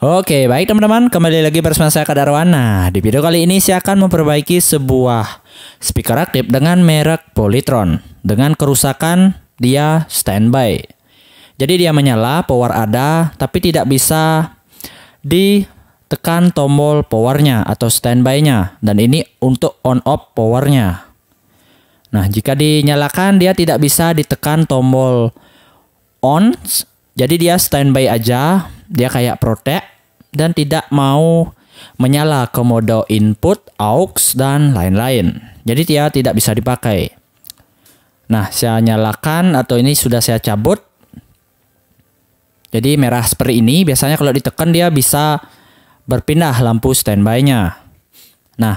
Oke, baik teman-teman, kembali lagi bersama saya Kadarwan. Nah, di video kali ini saya akan memperbaiki sebuah speaker aktif dengan merek Polytron. Dengan kerusakan dia standby. Jadi dia menyala, power ada, tapi tidak bisa ditekan tombol powernya atau standby-nya. Dan ini untuk on off powernya. Nah, jika dinyalakan dia tidak bisa ditekan tombol on jadi dia standby aja, dia kayak protect dan tidak mau menyala ke mode input, aux, dan lain-lain. Jadi dia tidak bisa dipakai. Nah, saya nyalakan atau ini sudah saya cabut. Jadi merah seperti ini, biasanya kalau ditekan dia bisa berpindah lampu standby-nya. Nah,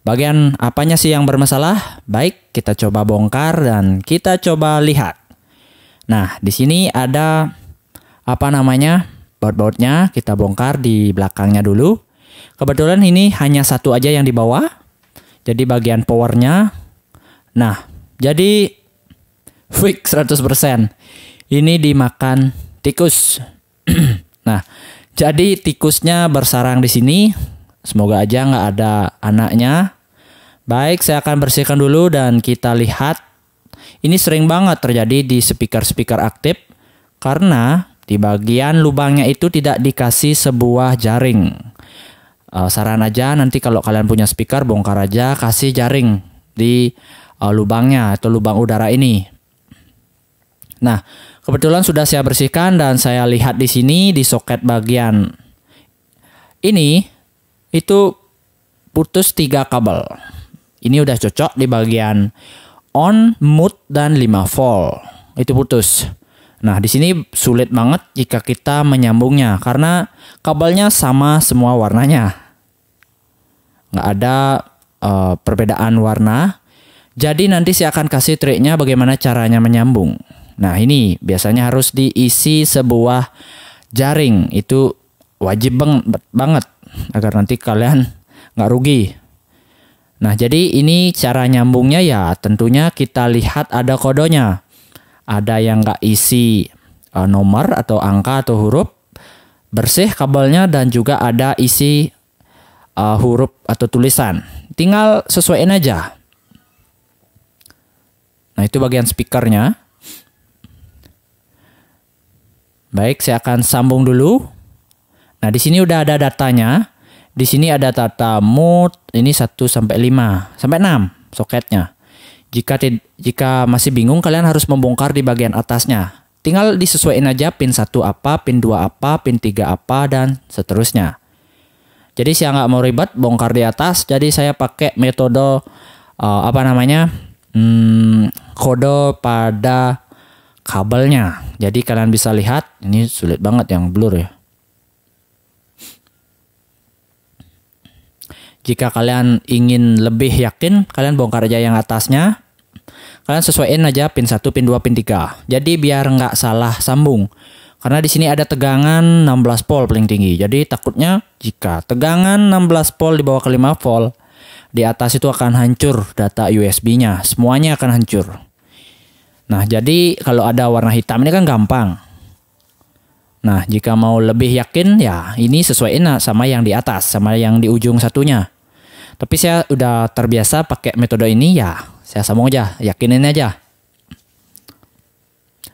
bagian apanya sih yang bermasalah? Baik, kita coba bongkar dan kita coba lihat. Nah, di sini ada apa namanya baut-bautnya kita bongkar di belakangnya dulu. Kebetulan ini hanya satu aja yang di bawah. Jadi bagian powernya. Nah, jadi fix 100%. Ini dimakan tikus. nah, jadi tikusnya bersarang di sini. Semoga aja nggak ada anaknya. Baik, saya akan bersihkan dulu dan kita lihat. Ini sering banget terjadi di speaker-speaker aktif karena di bagian lubangnya itu tidak dikasih sebuah jaring. Uh, saran aja nanti kalau kalian punya speaker bongkar aja kasih jaring di uh, lubangnya atau lubang udara ini. Nah, kebetulan sudah saya bersihkan dan saya lihat di sini di soket bagian ini itu putus tiga kabel. Ini udah cocok di bagian on, mute, dan 5 volt. Itu putus. Nah, di sini sulit banget jika kita menyambungnya karena kabelnya sama semua warnanya. Nggak ada uh, perbedaan warna. Jadi nanti saya akan kasih triknya bagaimana caranya menyambung. Nah, ini biasanya harus diisi sebuah jaring. Itu wajib bang banget agar nanti kalian nggak rugi. Nah, jadi ini cara nyambungnya ya tentunya kita lihat ada kodenya ada yang nggak isi uh, nomor atau angka atau huruf bersih kabelnya dan juga ada isi uh, huruf atau tulisan tinggal sesuaiin aja nah itu bagian speakernya baik saya akan sambung dulu nah di sini udah ada datanya di sini ada data mode ini 1 sampai 5 sampai 6 soketnya jika jika masih bingung kalian harus membongkar di bagian atasnya. Tinggal disesuaikan aja pin satu apa, pin dua apa, pin tiga apa dan seterusnya. Jadi saya nggak mau ribet bongkar di atas, jadi saya pakai metode uh, apa namanya? Hmm, kode pada kabelnya. Jadi kalian bisa lihat ini sulit banget yang blur ya. Jika kalian ingin lebih yakin, kalian bongkar aja yang atasnya. Kalian sesuaikan aja pin 1, pin 2, pin 3. Jadi biar nggak salah sambung. Karena di sini ada tegangan 16 volt paling tinggi. Jadi takutnya jika tegangan 16 volt di bawah ke 5 volt, di atas itu akan hancur data USB-nya. Semuanya akan hancur. Nah, jadi kalau ada warna hitam ini kan gampang. Nah, jika mau lebih yakin ya ini enak sama yang di atas, sama yang di ujung satunya. Tapi saya udah terbiasa pakai metode ini ya saya sambung aja, yakinin aja.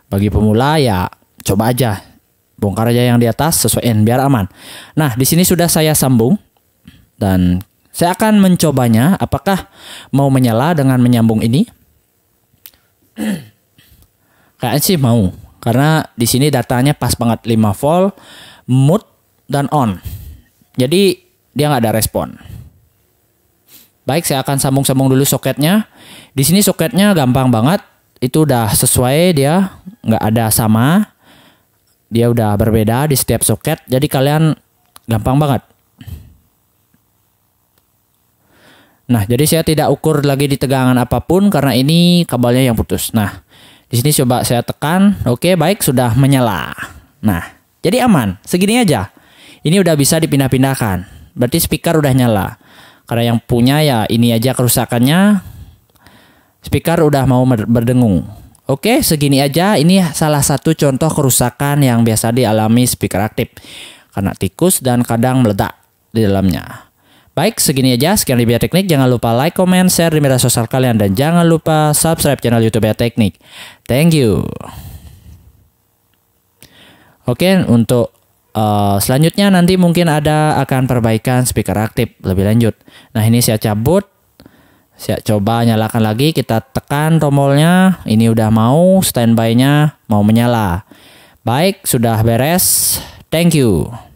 Bagi pemula ya coba aja. Bongkar aja yang di atas sesuaiin biar aman. Nah, di sini sudah saya sambung dan saya akan mencobanya apakah mau menyala dengan menyambung ini? Kayaknya sih mau karena di sini datanya pas banget 5 volt, mute dan on. Jadi dia nggak ada respon. Baik, saya akan sambung-sambung dulu soketnya. Di sini soketnya gampang banget. Itu udah sesuai dia, nggak ada sama. Dia udah berbeda di setiap soket. Jadi kalian gampang banget. Nah, jadi saya tidak ukur lagi di tegangan apapun karena ini kabelnya yang putus. Nah, di sini coba saya tekan. Oke, baik sudah menyala. Nah, jadi aman. Segini aja. Ini udah bisa dipindah-pindahkan. Berarti speaker udah nyala karena yang punya ya ini aja kerusakannya speaker udah mau berdengung Oke segini aja ini salah satu contoh kerusakan yang biasa dialami speaker aktif karena tikus dan kadang meledak di dalamnya Baik, segini aja. Sekian di Teknik. Jangan lupa like, comment, share di media sosial kalian. Dan jangan lupa subscribe channel YouTube Biar Teknik. Thank you. Oke, untuk Eh, selanjutnya nanti mungkin ada akan perbaikan speaker aktif lebih lanjut. Nah ini saya cabut, saya coba nyalakan lagi, kita tekan tombolnya, ini udah mau, standby-nya mau menyala. Baik, sudah beres. Thank you.